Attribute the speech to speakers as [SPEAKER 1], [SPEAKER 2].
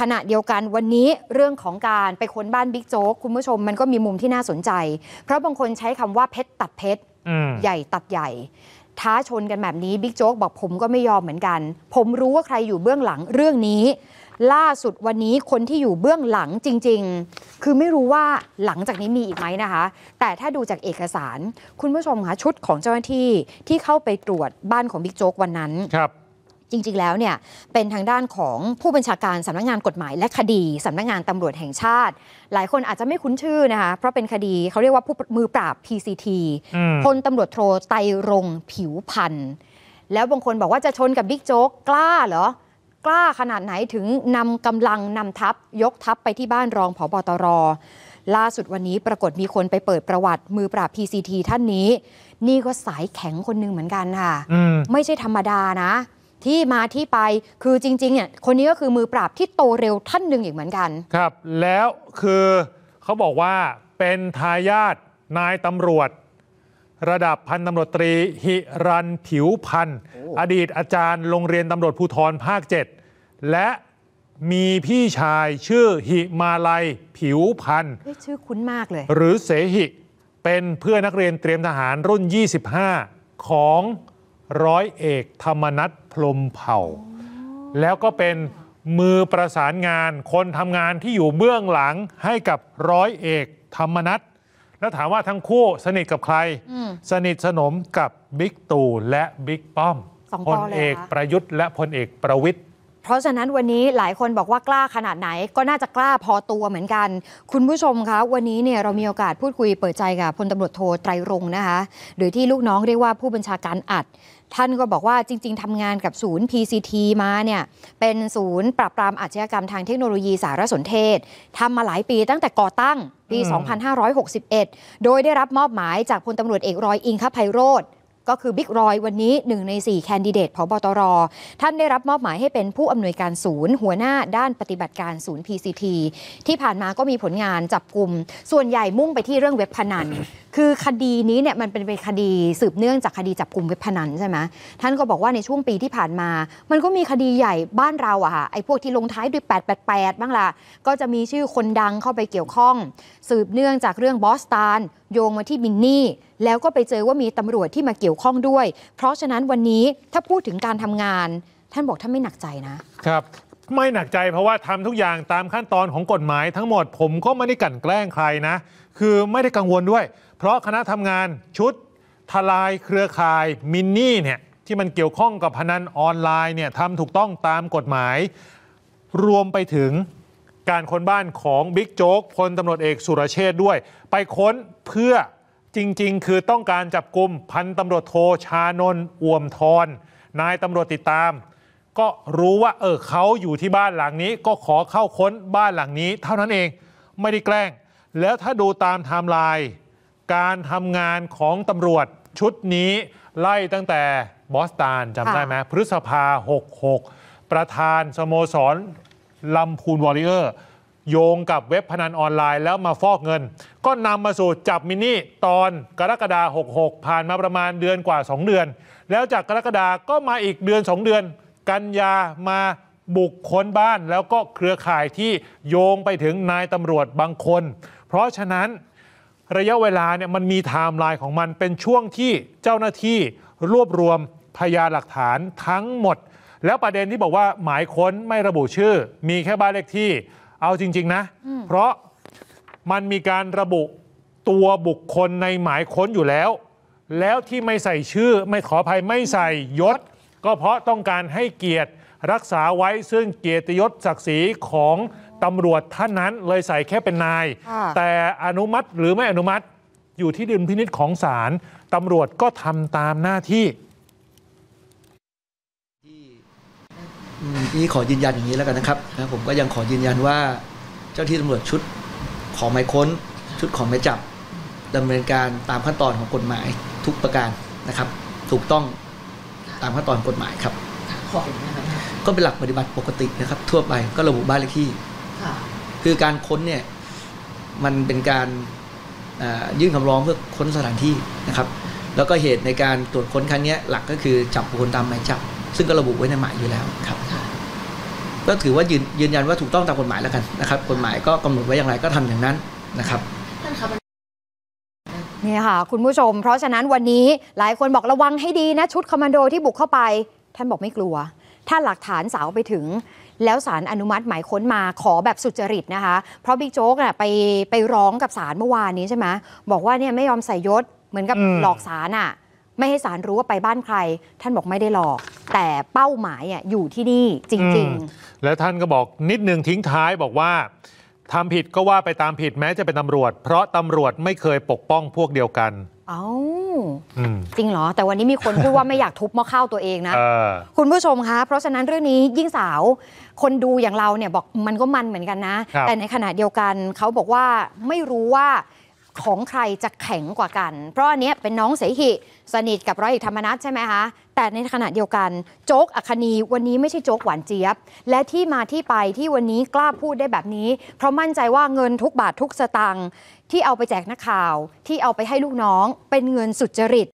[SPEAKER 1] ขณะเดียวกันวันนี้เรื่องของการไปค้นบ้านบิ๊กโจ๊กคุณ ผู้ชมมันก็มีมุมที่น่าสนใจ เพราะบางคนใช้คำว่าเพชรตัดเพชรใหญ่ตัดใหญ่ ท้าชนกันแบบนี้บิ๊กโจ๊กบอกผมก็ไม่ยอมเหมือนกัน ผมรู้ว่าใครอยู่เบื้องหลังเรื่องนี้ ล่าสุดวันนี้คนที่อยู่เบื้องหลังจริง ๆ คือไม่รู้ว่าหลังจากนี้มีอีกไหมนะคะ แต่ถ้าดูจากเอกสาร คุณผู้ชมคะชุดของเจ้าหน้าที่ที่เข้าไปตรวจบ้านของบิ๊กโจ๊กวันนั้นครับจริง ๆ แล้วเนี่ยเป็นทางด้านของผู้บัญชาการสำนักงงานกฎหมายและคดีสำนักงงานตำรวจแห่งชาติ หลายคนอาจจะไม่คุ้นชื่อนะคะเพราะเป็นคดีเขาเรียกว่าผู้มือปราบ PCT พลตำรวจโทไตรงผิวพันธ์แล้วบางคนบอกว่าจะชนกับบิ๊กโจ๊กกล้าเหรอ กล้าขนาดไหนถึงนำกำลังนำทัพ ยกทัพไปที่บ้านรองผอบอตรล่าสุดวันนี้ปรากฏมีคนไปเปิดประวัติมือปราบ PCT ท่านนี้นี่ก็สายแข็งคนหนึ่งเหมือนกันค่ะไม่ใช่ธรรมดานะที่มาที่ไปคือจริงๆเนี่ยคนนี้ก็คือมือปราบที่โตเร็วท่านหนึ่งอีกเหมือนกัน
[SPEAKER 2] ครับ แล้วคือเขาบอกว่าเป็นทายาทนายตำรวจ ระดับพันตำรวจตรีหิรันผิวพันธ์อดีตอาจารย์โรงเรียนตำรวจภูธรภาค 7 และมีพี่ชายชื่อหิมาลัยผิวพันธ์
[SPEAKER 1] ชื่อคุ้นมากเลย หรือเ
[SPEAKER 2] สหิเป็นเพื่อนนักเรียนเตรียมทหารรุ่น 25 ของร้อยเอกธรรมนัฐพลมเผ่า แล้วก็เป็นมือประสานงาน คนทำงานที่อยู่เบื้องหลังให้กับร้อยเอกธรรมนัฐแล้วถามว่าทั้งคู่สนิทกับใคร สนิทสนมกับบิ๊กตู่และบิ๊กป้อม พลเอกประยุทธ์ และพลเอกประวิทย์
[SPEAKER 1] เพราะฉะนั้นวันนี้หลายคนบอกว่ากล้าขนาดไหนก็น่าจะกล้าพอตัวเหมือนกัน คุณผู้ชมคะวันนี้เนี่ยเรามีโอกาสพูดคุยเปิดใจกับพลตำรวจโทไตรรงนะคะหรือที่ลูกน้องเรียกว่าผู้บัญชาการอัดท่านก็บอกว่าจริงๆ ทำงานกับศูนย์ PCT มาเนี่ยเป็นศูนย์ปราบปรามอาชญากรรมทางเทคโนโลยีสารสนเทศทำมาหลายปีตั้งแต่ก่อตั้งปี 2561 โดยได้รับมอบหมายจากพลตำรวจเอกรอย อิงคภัยโรธก็คือบิ๊กรอยวันนี้ 1 ใน 4 แคนดิเดตพบตร ท่านได้รับมอบหมายให้เป็นผู้อำนวยการศูนย์หัวหน้าด้านปฏิบัติการศูนย์ PCT ที่ผ่านมาก็มีผลงานจับกลุ่ม ส่วนใหญ่มุ่งไปที่เรื่องเว็บพนันคือคดีนี้เนี่ยมันเป็นคดีสืบเนื่องจากคดีจับกลุ่มเว็บพนันใช่ไหมท่านก็บอกว่าในช่วงปีที่ผ่านมา มันก็มีคดีใหญ่บ้านเราอะค่ะไอ้พวกที่ลงท้ายด้วย888 บ้างล่ะ ก็จะมีชื่อคนดังเข้าไปเกี่ยวข้อง สืบเนื่องจากเรื่องบอสตันโยงมาที่มินนี่แล้วก็ไปเจอว่ามีตำรวจที่มาเกี่ยวข้องด้วย เพราะฉะนั้นวันนี้ถ้าพูดถึงการทำงาน ท่านบอกท่านไม่หนักใจนะ
[SPEAKER 2] ครับ ไม่หนักใจเพราะว่าทำทุกอย่างตามขั้นตอนของกฎหมายทั้งหมดผมก็ไม่ได้กั่นแกล้งใครนะ คือไม่ได้กังวลด้วยเพราะคณะทำงานชุดทลายเครือข่าย มินนี่เนี่ยที่มันเกี่ยวข้องกับพนันออนไลน์เนี่ยทำถูกต้องตามกฎหมาย รวมไปถึงการค้นบ้านของบิ๊กโจ๊กพลตำรวจเอกสุรเชษด้วย ไปค้นเพื่อจริงๆ คือต้องการจับกลุ่ม พันตำรวจโทชานนท์อ่วมทร นายตำรวจติดตาม ก็รู้ว่าเออเขาอยู่ที่บ้านหลังนี้ ก็ขอเข้าค้นบ้านหลังนี้ เท่านั้นเองไม่ได้แกล้ง แล้วถ้าดูตามไทม์ไลน์การทำงานของตำรวจชุดนี้ไล่ตั้งแต่บอสตานจำได้ไหมพฤษภา66 ประธาน สโมสรลำพูนวอริเออร์ โยงกับเว็บพนันออนไลน์ แล้วมาฟอกเงิน ก็นำมาสู่จับมินนี่ ตอนกรกฎา66 ผ่านมาประมาณเดือนกว่า 2 เดือน แล้วจากกรกฎาก็มาอีกเดือน 2 เดือน กันยามาบุกค้นบ้านแล้วก็เครือข่ายที่โยงไปถึงนายตำรวจบางคน เพราะฉะนั้นระยะเวลาเนี่ยมันมีไทม์ไลน์ของมันเป็นช่วงที่เจ้าหน้าที่รวบรวมพยานหลักฐานทั้งหมด แล้วประเด็นที่บอกว่า หมายค้นไม่ระบุชื่อ มีแค่บ้านเลขที่เอาจริง ๆ นะ เพราะมันมีการระบุตัวบุคคลในหมายค้นอยู่แล้ว แล้วที่ไม่ใส่ชื่อไม่ขออภัยไม่ใส่ยศ ก็เพราะต้องการให้เกียรติรักษาไว้ซึ่งเกียรติยศ ศักดิ์ศรีของตำรวจท่านนั้นเลยใส่แค่เป็นนาย แต่อนุมัติหรือไม่อนุมัติอยู่ที่ดุลพินิษของศาลตำรวจก็ทำตามหน้าที่ที่ขอยืนยันอย่างนี้แล้วกันนะครับนะผมก็ยังขอยืนยันว่าเจ้าที่ตำรวจชุดของหมายค้น ชุดของหมายจับดำเนินการตามขั้นตอนของกฎหมายทุกประการนะครับ ถูกต้องตามขั้นตอนกฎหมายครับก็เป็นหลักปฏิบัติปกตินะครับ ทั่วไปก็ระบุบ้านเลขที่คือการค้นเนี่ยมันเป็นการยื่นคำร้องเพื่อค้นสถานที่นะครับ แล้วก็เหตุในการตรวจค้นครั้งนี้หลักก็คือจับบุคคลตามหมายจับ ซึ่งก็ระบุไว้ในหมายอยู่แล้วครับก็ถือว่ายืนยันว่าถูกต้องตามกฎหมายแล้วกันนะครับกฎหมายก็กำหนดไว้อย่างไรก็ทำอย่างนั้นนะครับนครับ
[SPEAKER 1] นี่ค่ะคุณผู้ชม เพราะฉะนั้นวันนี้หลายคนบอกระวังให้ดีนะชุดคอมมานโดที่บุกเข้าไปท่านบอกไม่กลัว ถ้าหลักฐานสาวไปถึงแล้วสารอนุมัติหมายค้นมาขอแบบสุจริตนะคะ เพราะบิ๊กโจ๊กน่ะไปไปร้องกับสารเมื่อวานนี้ใช่ไหมบอกว่าเนี่ยไม่ยอมใส่ยศเหมือนกับหลอกสารอ่ะ ไม่ให้สารรู้ว่าไปบ้านใคร ท่านบอกไม่ได้หลอก แต่เป้าหมายอ่ะอยู่ที่นี่จริง
[SPEAKER 2] ๆแล้วท่านก็บอกนิดนึงทิ้งท้ายบอกว่าทำผิดก็ว่าไปตามผิดแม้จะเป็นตำรวจ เพราะตำรวจไม่เคยปกป้องพวกเดียวกัน
[SPEAKER 1] เอาจริงเหรอแต่วันนี้มีคนพูดว่าไม่อยากทุบมะข้าวตัวเองนะคุณผู้ชมคะเพราะฉะนั้นเรื่องนี้ยิ่งสาวคนดูอย่างเราเนี่ยบอกมันก็มันเหมือนกันนะ แต่ในขณะเดียวกันเขาบอกว่าไม่รู้ว่าของใครจะแข็งกว่ากัน เพราะอันนี้เป็นน้องเสหิสนิท กับร้อยเอกธรรมนัฐใช่ไหมคะแต่ในขณะเดียวกัน โจ๊กอัคนีวันนี้ไม่ใช่โจ๊กหวานเจี๊ยบ และที่มาที่ไปที่วันนี้กล้าพูดได้แบบนี้ เพราะมั่นใจว่าเงินทุกบาททุกสตางค์ที่เอาไปแจกนักข่าวที่เอาไปให้ลูกน้องเป็นเงินสุจริต